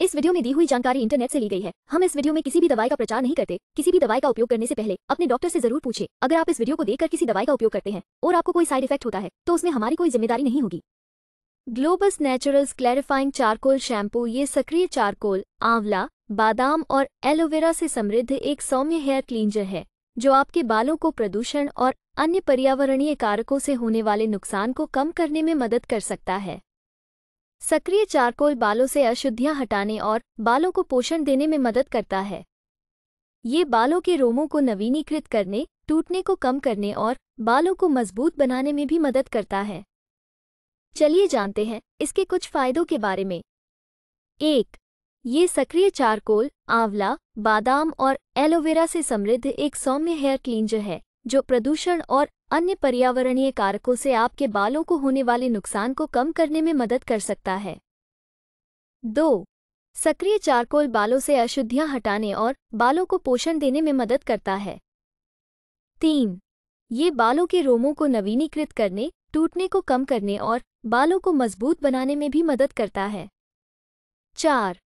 इस वीडियो में दी हुई जानकारी इंटरनेट से ली गई है हम इस वीडियो में किसी भी दवाई का प्रचार नहीं करते किसी भी दवाई का उपयोग करने से पहले अपने डॉक्टर से जरूर पूछे अगर आप इस वीडियो को देखकर किसी दवाई का उपयोग करते हैं और आपको कोई साइड इफेक्ट होता है तो उसमें हमारी कोई जिम्मेदारी नहीं होगी Globus Naturals clarifying charcoal shampoo ये सक्रिय चारकोल आंवला बादाम और एलोवेरा से समृद्ध एक सौम्य हेयर क्लींजर है जो आपके बालों को प्रदूषण और अन्य पर्यावरणीय कारकों से होने वाले नुकसान को कम करने में मदद कर सकता है सक्रिय चारकोल बालों से अशुद्धियां हटाने और बालों को पोषण देने में मदद करता है ये बालों के रोमों को नवीनीकृत करने टूटने को कम करने और बालों को मजबूत बनाने में भी मदद करता है चलिए जानते हैं इसके कुछ फायदों के बारे में एक ये सक्रिय चारकोल आंवला बादाम और एलोवेरा से समृद्ध एक सौम्य हेयर क्लींजर है जो प्रदूषण और अन्य पर्यावरणीय कारकों से आपके बालों को होने वाले नुकसान को कम करने में मदद कर सकता है दो सक्रिय चारकोल बालों से अशुद्धियां हटाने और बालों को पोषण देने में मदद करता है तीन ये बालों के रोमों को नवीनीकृत करने टूटने को कम करने और बालों को मजबूत बनाने में भी मदद करता है चार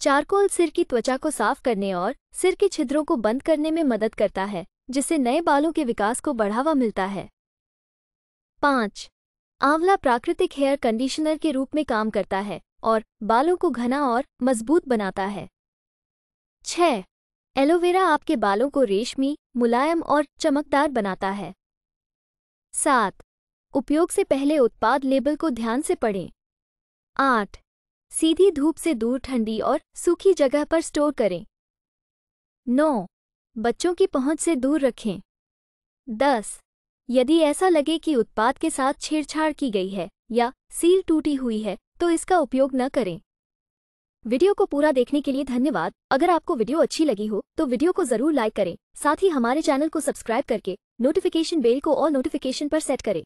चारकोल सिर की त्वचा को साफ करने और सिर के छिद्रों को बंद करने में मदद करता है जिससे नए बालों के विकास को बढ़ावा मिलता है पाँच आंवला प्राकृतिक हेयर कंडीशनर के रूप में काम करता है और बालों को घना और मजबूत बनाता है छह एलोवेरा आपके बालों को रेशमी मुलायम और चमकदार बनाता है सात उपयोग से पहले उत्पाद लेबल को ध्यान से पढ़ें आठ सीधी धूप से दूर ठंडी और सूखी जगह पर स्टोर करें नौ बच्चों की पहुंच से दूर रखें दस यदि ऐसा लगे कि उत्पाद के साथ छेड़छाड़ की गई है या सील टूटी हुई है तो इसका उपयोग न करें वीडियो को पूरा देखने के लिए धन्यवाद अगर आपको वीडियो अच्छी लगी हो तो वीडियो को जरूर लाइक करें साथ ही हमारे चैनल को सब्सक्राइब करके नोटिफिकेशन बेल को और नोटिफिकेशन पर सेट करें